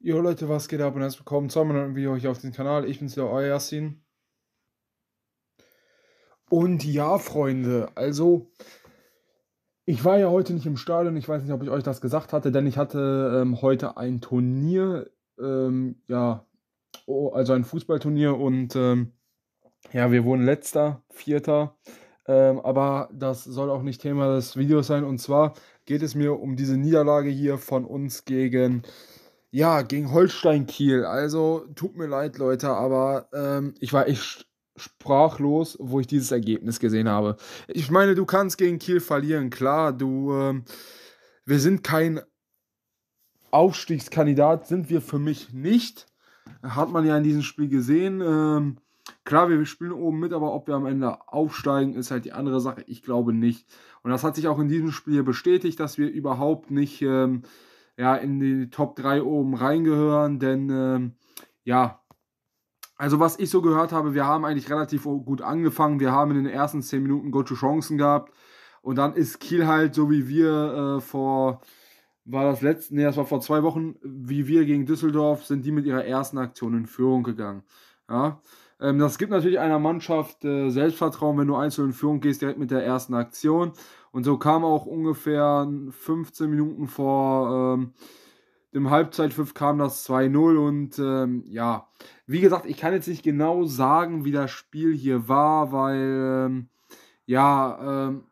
Jo Leute, was geht ab und herzlich willkommen zu einem neuen Video hier auf dem Kanal. Ich bin's wieder, euer Yassin. Und ja, Freunde, also ich war ja heute nicht im Stadion. Ich weiß nicht, ob ich euch das gesagt hatte, denn ich hatte ähm, heute ein Turnier, ähm, ja, oh, also ein Fußballturnier und ähm, ja, wir wurden letzter, vierter. Ähm, aber das soll auch nicht Thema des Videos sein. Und zwar geht es mir um diese Niederlage hier von uns gegen ja, gegen Holstein Kiel. Also tut mir leid, Leute, aber ähm, ich war echt sprachlos, wo ich dieses Ergebnis gesehen habe. Ich meine, du kannst gegen Kiel verlieren, klar. Du, ähm, wir sind kein Aufstiegskandidat, sind wir für mich nicht. Hat man ja in diesem Spiel gesehen. Ähm, Klar, wir spielen oben mit, aber ob wir am Ende aufsteigen, ist halt die andere Sache. Ich glaube nicht. Und das hat sich auch in diesem Spiel bestätigt, dass wir überhaupt nicht ähm, ja, in die Top 3 oben reingehören, denn ähm, ja, also was ich so gehört habe, wir haben eigentlich relativ gut angefangen. Wir haben in den ersten 10 Minuten gute Chancen gehabt. Und dann ist Kiel halt so wie wir äh, vor, war das letzte, nee, das war vor zwei Wochen, wie wir gegen Düsseldorf, sind die mit ihrer ersten Aktion in Führung gegangen. Ja? Ähm, das gibt natürlich einer Mannschaft äh, Selbstvertrauen, wenn du einzeln in Führung gehst, direkt mit der ersten Aktion. Und so kam auch ungefähr 15 Minuten vor ähm, dem Halbzeitpfiff kam das 2-0 und ähm, ja, wie gesagt, ich kann jetzt nicht genau sagen, wie das Spiel hier war, weil ähm, ja, ähm,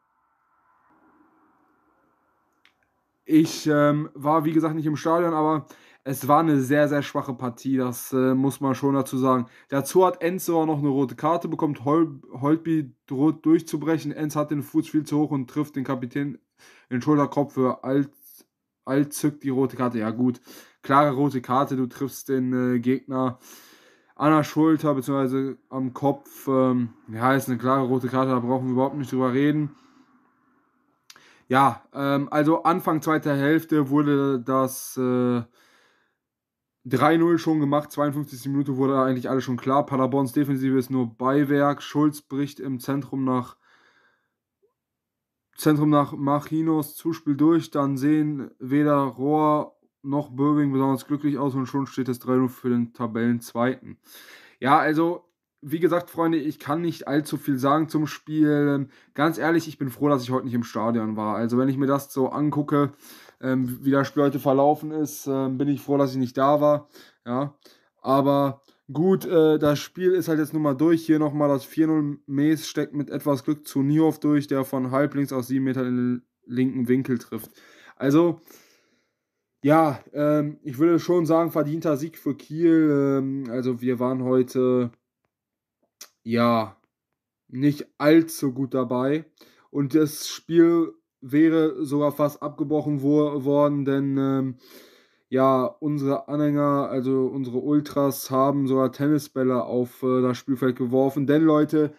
ich ähm, war wie gesagt nicht im Stadion, aber es war eine sehr, sehr schwache Partie, das äh, muss man schon dazu sagen. Dazu hat Enz auch noch eine rote Karte bekommen. Hol Holtby droht durchzubrechen. Enz hat den Fuß viel zu hoch und trifft den Kapitän in den Schulterkopf. Für Alt, Alt die rote Karte. Ja, gut. Klare rote Karte, du triffst den äh, Gegner an der Schulter bzw. am Kopf. Ähm, ja, ist eine klare rote Karte, da brauchen wir überhaupt nicht drüber reden. Ja, ähm, also Anfang zweiter Hälfte wurde das. Äh, 3-0 schon gemacht, 52. Minute wurde eigentlich alles schon klar. Paderborns Defensive ist nur Beiwerk. Schulz bricht im Zentrum nach Zentrum nach Machinos Zuspiel durch. Dann sehen weder Rohr noch Böwing besonders glücklich aus und schon steht es 3-0 für den Tabellenzweiten. Ja, also wie gesagt, Freunde, ich kann nicht allzu viel sagen zum Spiel. Ähm, ganz ehrlich, ich bin froh, dass ich heute nicht im Stadion war. Also, wenn ich mir das so angucke, ähm, wie das Spiel heute verlaufen ist, ähm, bin ich froh, dass ich nicht da war. Ja, aber gut, äh, das Spiel ist halt jetzt nun mal durch. Hier nochmal das 4-0 Mace steckt mit etwas Glück zu Niehoff durch, der von halblinks aus 7 Metern in den linken Winkel trifft. Also, ja, ähm, ich würde schon sagen, verdienter Sieg für Kiel. Ähm, also wir waren heute, ja, nicht allzu gut dabei. Und das Spiel wäre sogar fast abgebrochen wo, worden, denn ähm, ja, unsere Anhänger, also unsere Ultras, haben sogar Tennisbälle auf äh, das Spielfeld geworfen. Denn Leute,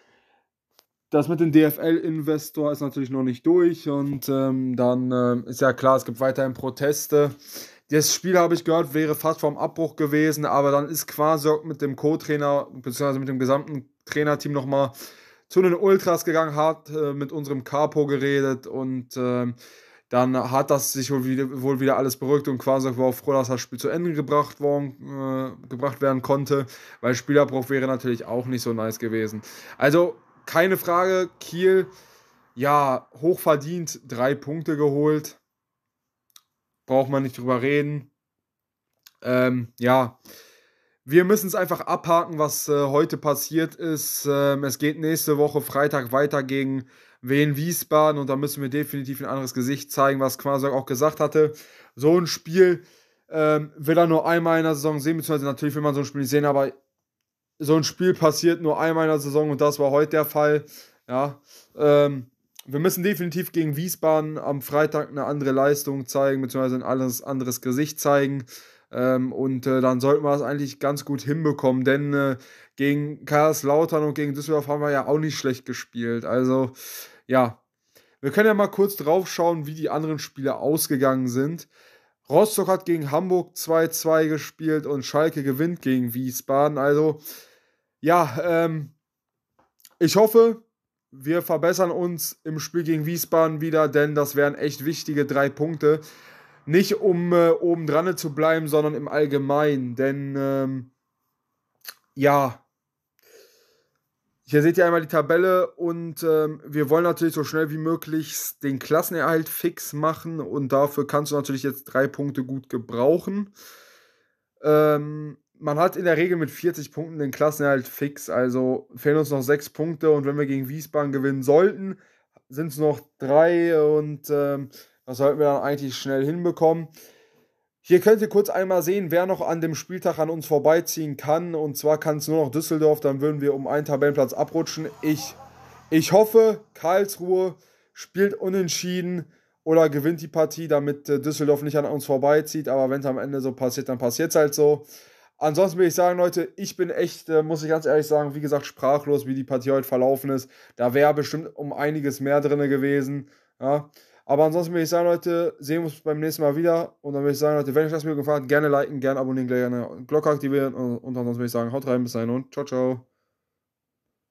das mit dem DFL-Investor ist natürlich noch nicht durch und ähm, dann äh, ist ja klar, es gibt weiterhin Proteste. Das Spiel, habe ich gehört, wäre fast vorm Abbruch gewesen, aber dann ist Quasok mit dem Co-Trainer bzw. mit dem gesamten Trainerteam nochmal zu den Ultras gegangen, hat äh, mit unserem Capo geredet und äh, dann hat das sich wohl wieder, wohl wieder alles beruhigt und Quasak war auch froh, dass das Spiel zu Ende gebracht, worden, äh, gebracht werden konnte, weil Spielabbruch wäre natürlich auch nicht so nice gewesen. Also keine Frage, Kiel, ja, hochverdient drei Punkte geholt. Braucht man nicht drüber reden. Ähm, ja, wir müssen es einfach abhaken, was äh, heute passiert ist. Ähm, es geht nächste Woche Freitag weiter gegen Wien Wiesbaden und da müssen wir definitiv ein anderes Gesicht zeigen, was Quasok auch gesagt hatte. So ein Spiel ähm, will er nur einmal in der Saison sehen, beziehungsweise natürlich will man so ein Spiel nicht sehen, aber so ein Spiel passiert nur einmal in der Saison und das war heute der Fall. Ja, ähm, wir müssen definitiv gegen Wiesbaden am Freitag eine andere Leistung zeigen, beziehungsweise ein anderes, anderes Gesicht zeigen. Ähm, und äh, dann sollten wir das eigentlich ganz gut hinbekommen, denn äh, gegen Lautern und gegen Düsseldorf haben wir ja auch nicht schlecht gespielt. Also ja, wir können ja mal kurz drauf schauen, wie die anderen Spiele ausgegangen sind. Rostock hat gegen Hamburg 2-2 gespielt und Schalke gewinnt gegen Wiesbaden. Also ja, ähm, ich hoffe, wir verbessern uns im Spiel gegen Wiesbaden wieder, denn das wären echt wichtige drei Punkte nicht um äh, oben dran zu bleiben, sondern im Allgemeinen. Denn ähm, ja, hier seht ihr einmal die Tabelle und ähm, wir wollen natürlich so schnell wie möglich den Klassenerhalt fix machen und dafür kannst du natürlich jetzt drei Punkte gut gebrauchen. Ähm, man hat in der Regel mit 40 Punkten den Klassenerhalt fix, also fehlen uns noch sechs Punkte und wenn wir gegen Wiesbaden gewinnen sollten, sind es noch drei und ähm, das sollten wir dann eigentlich schnell hinbekommen. Hier könnt ihr kurz einmal sehen, wer noch an dem Spieltag an uns vorbeiziehen kann. Und zwar kann es nur noch Düsseldorf, dann würden wir um einen Tabellenplatz abrutschen. Ich, ich hoffe, Karlsruhe spielt unentschieden oder gewinnt die Partie, damit äh, Düsseldorf nicht an uns vorbeizieht. Aber wenn es am Ende so passiert, dann passiert es halt so. Ansonsten will ich sagen, Leute, ich bin echt, äh, muss ich ganz ehrlich sagen, wie gesagt, sprachlos, wie die Partie heute verlaufen ist. Da wäre bestimmt um einiges mehr drin gewesen. Ja. Aber ansonsten würde ich sagen, Leute, sehen wir uns beim nächsten Mal wieder. Und dann würde ich sagen, Leute, wenn euch das Video gefallen hat, gerne liken, gerne abonnieren, gerne Glocke aktivieren. Und, ansonsten würde ich sagen, haut rein, bis dahin und ciao, ciao.